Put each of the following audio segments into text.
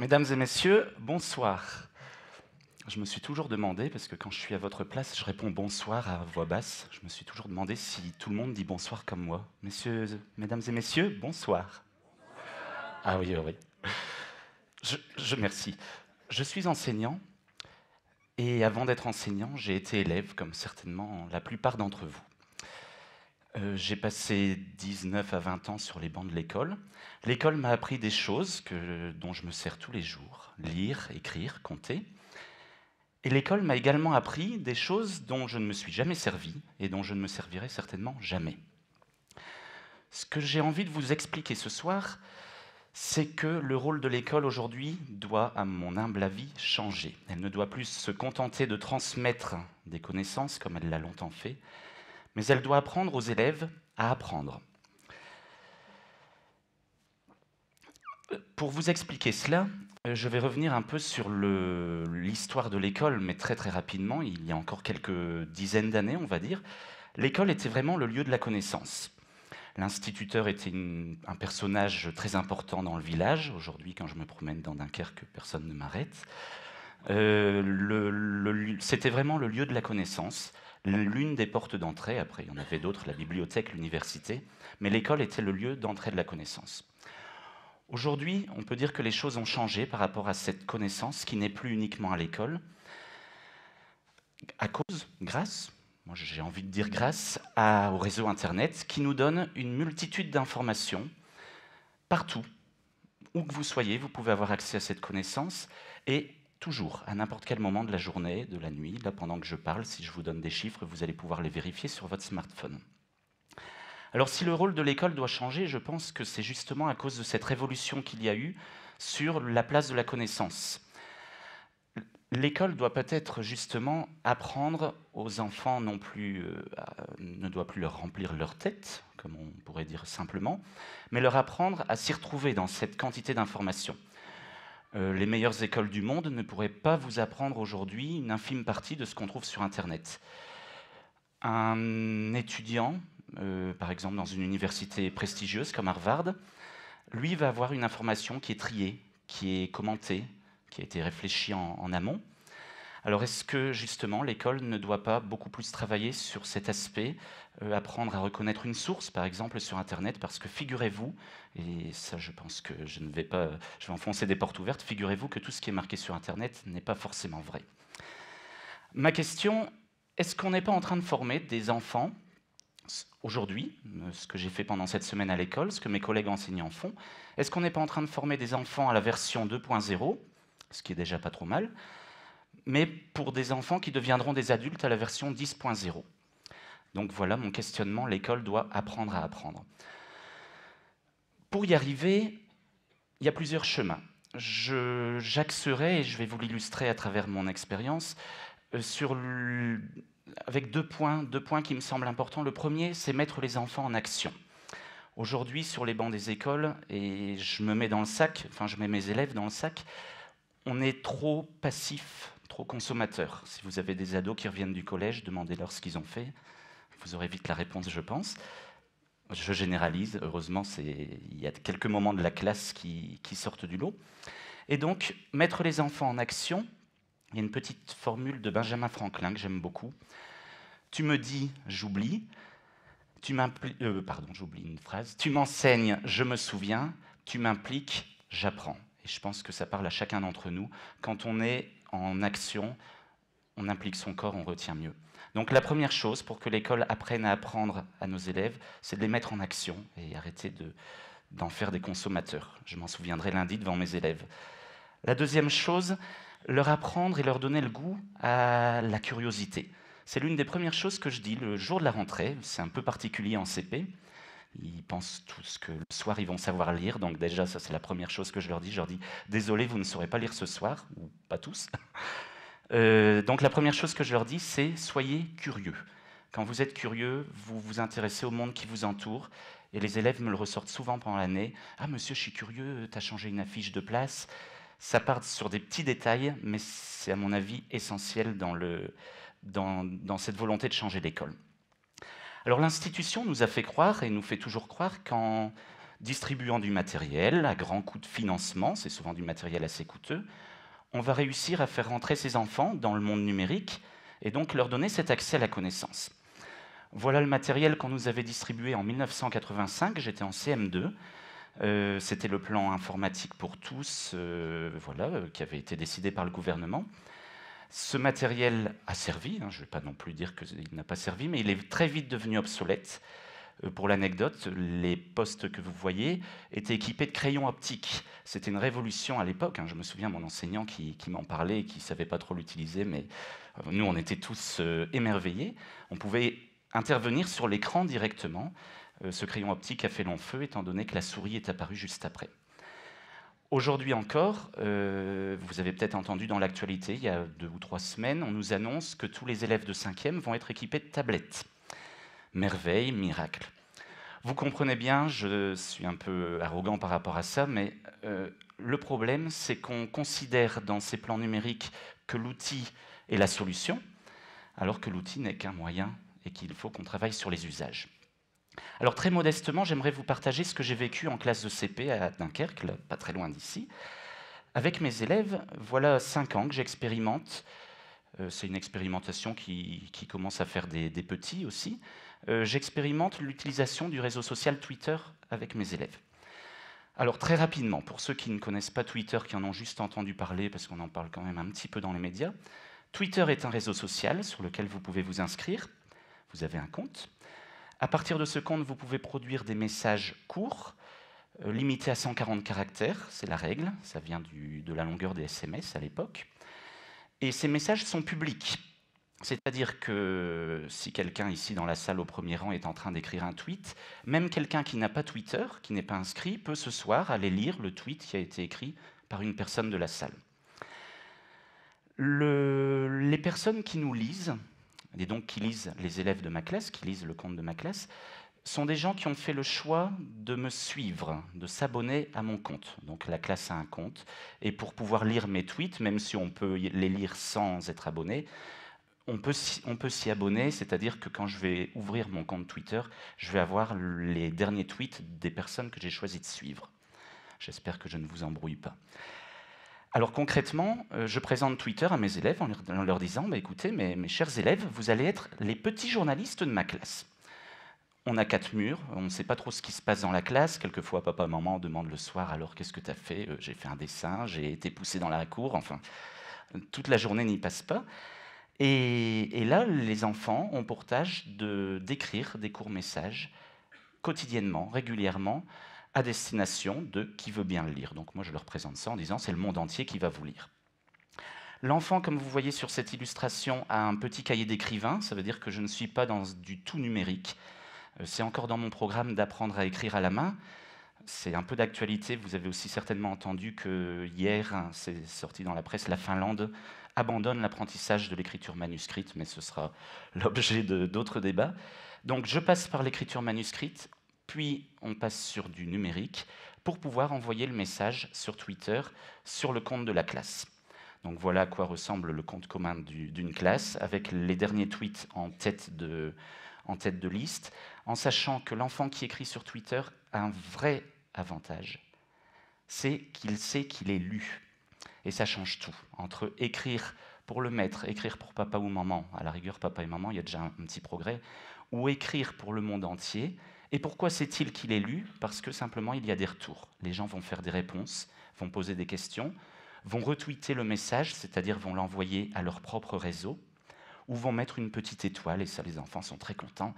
Mesdames et messieurs, bonsoir. Je me suis toujours demandé, parce que quand je suis à votre place, je réponds bonsoir à voix basse, je me suis toujours demandé si tout le monde dit bonsoir comme moi. Messieurs, mesdames et messieurs, bonsoir. Ah oui, oui. Je, je merci. Je suis enseignant, et avant d'être enseignant, j'ai été élève, comme certainement la plupart d'entre vous. Euh, j'ai passé 19 à 20 ans sur les bancs de l'école. L'école m'a appris des choses dont je me sers tous les jours, lire, écrire, compter. Et l'école m'a également appris des choses dont je ne me suis jamais servi et dont je ne me servirai certainement jamais. Ce que j'ai envie de vous expliquer ce soir, c'est que le rôle de l'école aujourd'hui doit, à mon humble avis, changer. Elle ne doit plus se contenter de transmettre des connaissances comme elle l'a longtemps fait, mais elle doit apprendre aux élèves à apprendre. Pour vous expliquer cela, euh, je vais revenir un peu sur l'histoire de l'école, mais très très rapidement, il y a encore quelques dizaines d'années, on va dire. L'école était vraiment le lieu de la connaissance. L'instituteur était un personnage très important dans le village. Aujourd'hui, quand je me promène dans Dunkerque, personne ne m'arrête. Euh, c'était vraiment le lieu de la connaissance l'une des portes d'entrée. Après, il y en avait d'autres, la bibliothèque, l'université. Mais l'école était le lieu d'entrée de la connaissance. Aujourd'hui, on peut dire que les choses ont changé par rapport à cette connaissance qui n'est plus uniquement à l'école, à cause, grâce, moi j'ai envie de dire grâce, au réseau Internet qui nous donne une multitude d'informations partout. Où que vous soyez, vous pouvez avoir accès à cette connaissance et Toujours, à n'importe quel moment de la journée, de la nuit, là pendant que je parle, si je vous donne des chiffres, vous allez pouvoir les vérifier sur votre smartphone. Alors si le rôle de l'école doit changer, je pense que c'est justement à cause de cette révolution qu'il y a eu sur la place de la connaissance. L'école doit peut-être justement apprendre aux enfants non plus, euh, ne doit plus leur remplir leur tête, comme on pourrait dire simplement, mais leur apprendre à s'y retrouver dans cette quantité d'informations. Euh, les meilleures écoles du monde ne pourraient pas vous apprendre aujourd'hui une infime partie de ce qu'on trouve sur Internet. Un étudiant, euh, par exemple dans une université prestigieuse comme Harvard, lui va avoir une information qui est triée, qui est commentée, qui a été réfléchie en amont, alors est-ce que justement l'école ne doit pas beaucoup plus travailler sur cet aspect, euh, apprendre à reconnaître une source par exemple sur Internet, parce que figurez-vous, et ça je pense que je ne vais pas, je vais enfoncer des portes ouvertes, figurez-vous que tout ce qui est marqué sur Internet n'est pas forcément vrai. Ma question, est-ce qu'on n'est pas en train de former des enfants aujourd'hui, euh, ce que j'ai fait pendant cette semaine à l'école, ce que mes collègues enseignants font, est-ce qu'on n'est pas en train de former des enfants à la version 2.0, ce qui est déjà pas trop mal, mais pour des enfants qui deviendront des adultes à la version 10.0. Donc voilà mon questionnement, l'école doit apprendre à apprendre. Pour y arriver, il y a plusieurs chemins. J'axerai, et je vais vous l'illustrer à travers mon expérience, euh, avec deux points, deux points qui me semblent importants. Le premier, c'est mettre les enfants en action. Aujourd'hui, sur les bancs des écoles, et je me mets dans le sac, enfin je mets mes élèves dans le sac, on est trop passif consommateurs, Si vous avez des ados qui reviennent du collège, demandez-leur ce qu'ils ont fait. Vous aurez vite la réponse, je pense. Je généralise, heureusement, il y a quelques moments de la classe qui, sortent du lot. Et donc, mettre les enfants en action, il y a une petite formule de Benjamin Franklin que j'aime beaucoup. Tu me dis, j'oublie. Tu euh, pardon, j'oublie une phrase. Tu m'enseignes, je me souviens. Tu m'impliques, j'apprends. Et je pense que ça parle à chacun d'entre nous. Quand on est en action, on implique son corps, on retient mieux. Donc la première chose pour que l'école apprenne à apprendre à nos élèves, c'est de les mettre en action et arrêter d'en faire des consommateurs. Je m'en souviendrai lundi devant mes élèves. La deuxième chose, leur apprendre et leur donner le goût à la curiosité. C'est l'une des premières choses que je dis le jour de la rentrée, c'est un peu particulier en CP, ils pensent tous que le soir, ils vont savoir lire. Donc déjà, ça c'est la première chose que je leur dis. Je leur dis, désolé, vous ne saurez pas lire ce soir, ou pas tous. Euh, donc la première chose que je leur dis, c'est soyez curieux. Quand vous êtes curieux, vous vous intéressez au monde qui vous entoure. Et les élèves me le ressortent souvent pendant l'année. Ah monsieur, je suis curieux, tu as changé une affiche de place. Ça part sur des petits détails, mais c'est à mon avis essentiel dans cette volonté de changer d'école. Alors l'institution nous a fait croire et nous fait toujours croire qu'en distribuant du matériel à grand coûts de financement, c'est souvent du matériel assez coûteux, on va réussir à faire rentrer ces enfants dans le monde numérique et donc leur donner cet accès à la connaissance. Voilà le matériel qu'on nous avait distribué en 1985, j'étais en CM2. Euh, c'était le plan informatique pour tous euh, euh, qui avait été décidé par le gouvernement. Ce matériel a servi, hein, je ne vais pas non plus dire qu'il n'a pas servi, mais il est très vite devenu obsolète. Euh, pour l'anecdote, les postes que vous voyez étaient équipés de crayons optiques. C'était une révolution à l'époque. Hein. Je me souviens mon enseignant qui, m'en parlait et qui ne savait pas trop l'utiliser, mais euh, nous, on était tous euh, émerveillés. On pouvait intervenir sur l'écran directement. ce crayon optique a fait long feu, étant donné que la souris est apparue juste après. Aujourd'hui encore, euh, vous avez peut-être entendu dans l'actualité, il y a deux ou trois semaines, on nous annonce que tous les élèves de 5e vont être équipés de tablettes. Merveille, miracle. Vous comprenez bien, je suis un peu arrogant par rapport à ça, mais euh, le problème, c'est qu'on considère dans ces plans numériques que l'outil est la solution, alors que l'outil n'est qu'un moyen et qu'il faut qu'on travaille sur les usages. Alors très modestement, j'aimerais vous partager ce que j'ai vécu en classe de CP à Dunkerque, pas très loin d'ici. Avec mes élèves, voilà cinq ans que j'expérimente. Euh, c'est une expérimentation qui, commence à faire des, petits aussi. Euh, j'expérimente l'utilisation du réseau social Twitter avec mes élèves. Alors très rapidement, pour ceux qui ne connaissent pas Twitter, qui en ont juste entendu parler, parce qu'on en parle quand même un petit peu dans les médias, Twitter est un réseau social sur lequel vous pouvez vous inscrire. Vous avez un compte. À partir de ce compte, vous pouvez produire des messages courts, euh, limités à 140 caractères, c'est la règle, ça vient de la longueur des SMS à l'époque. Et ces messages sont publics. C'est-à-dire que si quelqu'un ici dans la salle au premier rang est en train d'écrire un tweet, même quelqu'un qui n'a pas Twitter, qui n'est pas inscrit, peut ce soir aller lire le tweet qui a été écrit par une personne de la salle. les personnes qui nous lisent et donc qui lisent les élèves de ma classe, qui lisent le compte de ma classe, sont des gens qui ont fait le choix de me suivre, de s'abonner à mon compte. Donc la classe a un compte, et pour pouvoir lire mes tweets, même si on peut les lire sans être abonné, on peut, on peut s'y abonner, c'est-à-dire que quand je vais ouvrir mon compte Twitter, je vais avoir les derniers tweets des personnes que j'ai choisi de suivre. J'espère que je ne vous embrouille pas. Alors concrètement, euh, je présente Twitter à mes élèves en leur disant, bah, écoutez, mes, chers élèves, vous allez être les petits journalistes de ma classe. On a quatre murs, on ne sait pas trop ce qui se passe dans la classe. Quelquefois, papa, maman demandent le soir, alors qu'est-ce que tu as fait euh, J'ai fait un dessin, j'ai été poussé dans la cour, enfin, toute la journée n'y passe pas. Et, là, les enfants ont pour tâche d'écrire des courts messages quotidiennement, régulièrement, à destination de qui veut bien le lire. Donc moi je leur présente ça en disant c'est le monde entier qui va vous lire. L'enfant, comme vous voyez sur cette illustration, a un petit cahier d'écrivain, ça veut dire que je ne suis pas dans du tout numérique. Euh, c'est encore dans mon programme d'apprendre à écrire à la main. C'est un peu d'actualité, vous avez aussi certainement entendu que hier, hein, c'est sorti dans la presse, la Finlande abandonne l'apprentissage de l'écriture manuscrite, mais ce sera l'objet d'autres débats. Donc je passe par l'écriture manuscrite puis on passe sur du numérique pour pouvoir envoyer le message sur Twitter sur le compte de la classe. Donc voilà à quoi ressemble le compte commun d'une classe, avec les derniers tweets en tête de, liste, en sachant que l'enfant qui écrit sur Twitter a un vrai avantage, c'est qu'il sait qu'il est lu. Et ça change tout. Entre écrire pour le maître, écrire pour papa ou maman, à la rigueur papa et maman, il y a déjà un petit progrès, ou écrire pour le monde entier, et pourquoi c'est-il qu'il est lu Parce que simplement, il y a des retours. Les gens vont faire des réponses, vont poser des questions, vont retweeter le message, c'est-à-dire vont l'envoyer à leur propre réseau, ou vont mettre une petite étoile, et ça, les enfants sont très contents.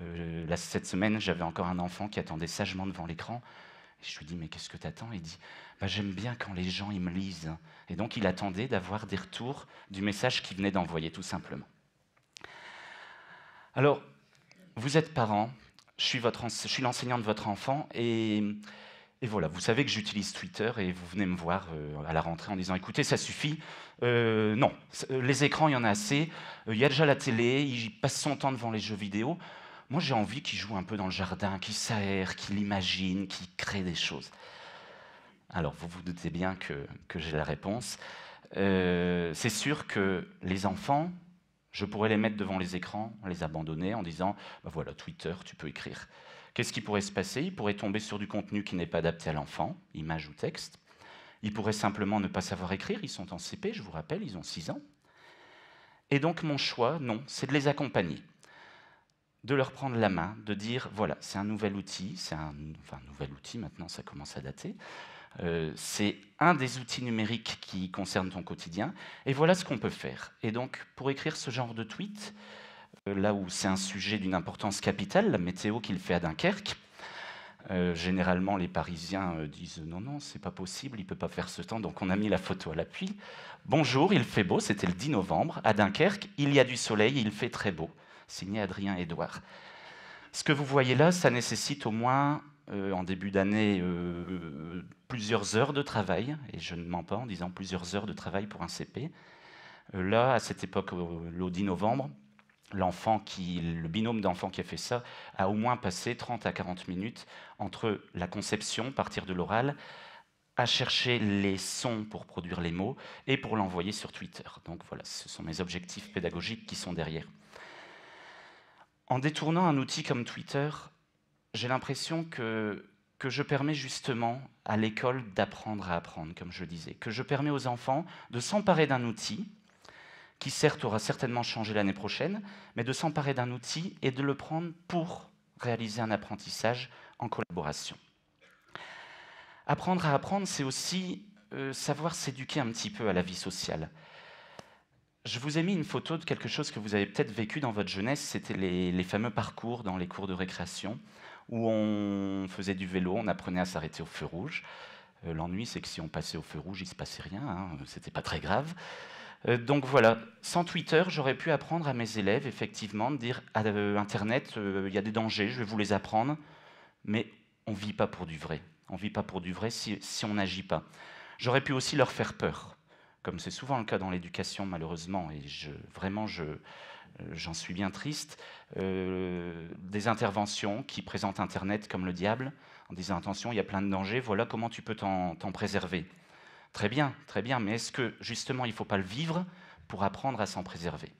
Euh, cette semaine, j'avais encore un enfant qui attendait sagement devant l'écran. Je lui dis, mais qu'est-ce que tu attends ?» Il dit, bah, j'aime bien quand les gens, ils me lisent. Et donc, il attendait d'avoir des retours du message qu'il venait d'envoyer, tout simplement. Alors, vous êtes parents, je suis, suis l'enseignant de votre enfant et, voilà, vous savez que j'utilise Twitter et vous venez me voir euh, à la rentrée en disant écoutez, ça suffit. Euh, non, les écrans, il y en a assez. Euh, il y a déjà la télé, il passe son temps devant les jeux vidéo. Moi, j'ai envie qu'il joue un peu dans le jardin, qu'il s'aère, qu'il imagine, qu'il crée des choses. Alors, vous vous doutez bien que, j'ai la réponse. c'est sûr que les enfants, je pourrais les mettre devant les écrans, les abandonner en disant bah voilà, Twitter, tu peux écrire. Qu'est-ce qui pourrait se passer Ils pourraient tomber sur du contenu qui n'est pas adapté à l'enfant, image ou texte. Ils pourraient simplement ne pas savoir écrire. Ils sont en CP, je vous rappelle, ils ont 6 ans. Et donc mon choix, non, c'est de les accompagner, de leur prendre la main, de dire voilà, c'est un nouvel outil, c'est un nouvel outil maintenant, ça commence à dater. Euh, c'est un des outils numériques qui concerne ton quotidien, et voilà ce qu'on peut faire. Et donc, pour écrire ce genre de tweet, euh, là où c'est un sujet d'une importance capitale, la météo qu'il fait à Dunkerque, euh, généralement, les Parisiens disent non, non, c'est pas possible, il peut pas faire ce temps, donc on a mis la photo à l'appui. Bonjour, il fait beau, c'était le 10 novembre, à Dunkerque, il y a du soleil, il fait très beau. Signé Adrien Edouard. Ce que vous voyez là, ça nécessite au moins euh, en début d'année euh, euh, plusieurs heures de travail, et je ne mens pas en disant plusieurs heures de travail pour un CP. là, à cette époque, le 10 novembre, l'enfant qui, le binôme d'enfants qui a fait ça a au moins passé 30 à 40 minutes entre la conception, partir de l'oral, à chercher les sons pour produire les mots et pour l'envoyer sur Twitter. Donc voilà, ce sont mes objectifs pédagogiques qui sont derrière. En détournant un outil comme Twitter, j'ai l'impression que, je permets justement à l'école d'apprendre à apprendre, comme je le disais, que je permets aux enfants de s'emparer d'un outil, qui certes aura certainement changé l'année prochaine, mais de s'emparer d'un outil et de le prendre pour réaliser un apprentissage en collaboration. Apprendre à apprendre, c'est aussi euh, savoir s'éduquer un petit peu à la vie sociale. Je vous ai mis une photo de quelque chose que vous avez peut-être vécu dans votre jeunesse, c'était les, fameux parcours dans les cours de récréation où on faisait du vélo, on apprenait à s'arrêter au feu rouge. Euh, l'ennui, c'est que si on passait au feu rouge, il ne se passait rien, hein, c'était pas très grave. Euh, donc voilà, sans Twitter, j'aurais pu apprendre à mes élèves, effectivement, de dire à euh, Internet, il y a des dangers, je vais vous les apprendre, mais on ne vit pas pour du vrai. On ne vit pas pour du vrai si, on n'agit pas. J'aurais pu aussi leur faire peur, comme c'est souvent le cas dans l'éducation, malheureusement, et je, vraiment, je, j'en suis bien triste, euh, des interventions qui présentent Internet comme le diable, en disant attention, il y a plein de dangers, voilà comment tu peux t'en préserver. Très bien, très bien, mais est-ce que justement il ne faut pas le vivre pour apprendre à s'en préserver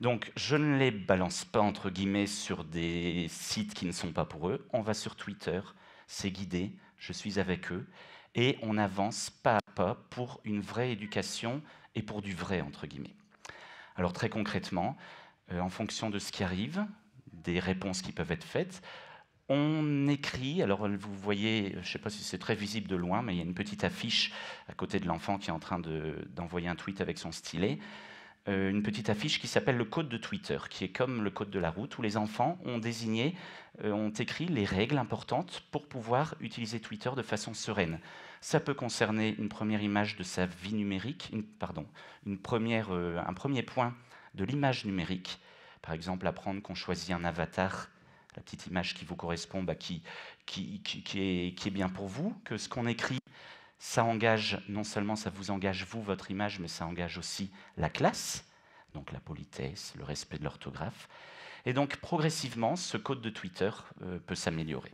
donc je ne les balance pas entre guillemets sur des sites qui ne sont pas pour eux, on va sur Twitter, c'est guidé, je suis avec eux, et on avance pas à pas pour une vraie éducation et pour du vrai entre guillemets. Alors très concrètement, euh, en fonction de ce qui arrive, des réponses qui peuvent être faites. On écrit, alors vous voyez, je ne sais pas si c'est très visible de loin, mais il y a une petite affiche à côté de l'enfant qui est en train d'envoyer un tweet avec son stylet. Euh, une petite affiche qui s'appelle le code de Twitter, qui est comme le code de la route, où les enfants ont désigné, euh, ont écrit les règles importantes pour pouvoir utiliser Twitter de façon sereine. Ça peut concerner une première image de sa vie numérique, pardon, un premier point de l'image numérique. Par exemple, apprendre qu'on choisit un avatar, la petite image qui vous correspond, bah, qui, qui, est, bien pour vous, que ce qu'on écrit, ça engage, non seulement ça vous engage vous, votre image, mais ça engage aussi la classe, donc la politesse, le respect de l'orthographe. Et donc progressivement, ce code de Twitter euh, peut s'améliorer.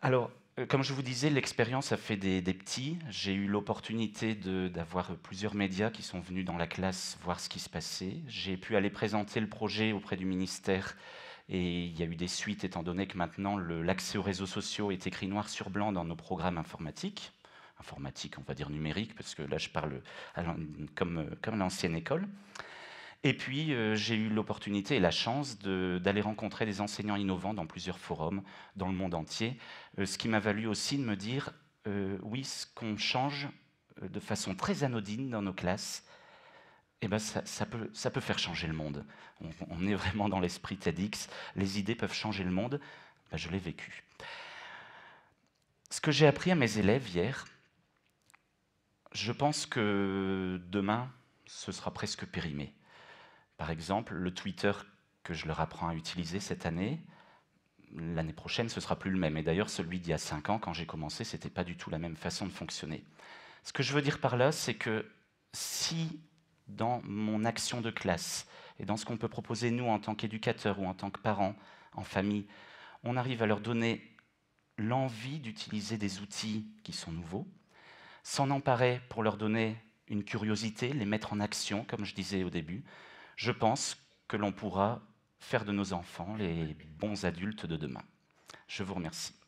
Alors, euh, comme je vous disais, l'expérience a fait des, petits. J'ai eu l'opportunité d'avoir plusieurs médias qui sont venus dans la classe voir ce qui se passait. J'ai pu aller présenter le projet auprès du ministère et il y a eu des suites étant donné que maintenant l'accès aux réseaux sociaux est écrit noir sur blanc dans nos programmes informatiques. Informatique, on va dire numérique, parce que là je parle comme, comme l'ancienne école. Et puis, euh, j'ai eu l'opportunité et la chance d'aller rencontrer des enseignants innovants dans plusieurs forums dans le monde entier, euh, ce qui m'a valu aussi de me dire, euh, oui, ce qu'on change de façon très anodine dans nos classes, eh ben ça, peut, ça peut faire changer le monde. On, est vraiment dans l'esprit TEDx, les idées peuvent changer le monde, ben, je l'ai vécu. Ce que j'ai appris à mes élèves hier, je pense que demain, ce sera presque périmé. Par exemple, le Twitter que je leur apprends à utiliser cette année, l'année prochaine, ce sera plus le même. Et d'ailleurs, celui d'il y a 5 ans, quand j'ai commencé, ce n'était pas du tout la même façon de fonctionner. Ce que je veux dire par là, c'est que si dans mon action de classe et dans ce qu'on peut proposer nous en tant qu'éducateurs ou en tant que parents, en famille, on arrive à leur donner l'envie d'utiliser des outils qui sont nouveaux, s'en emparer pour leur donner une curiosité, les mettre en action, comme je disais au début, je pense que l'on pourra faire de nos enfants les bons adultes de demain. Je vous remercie.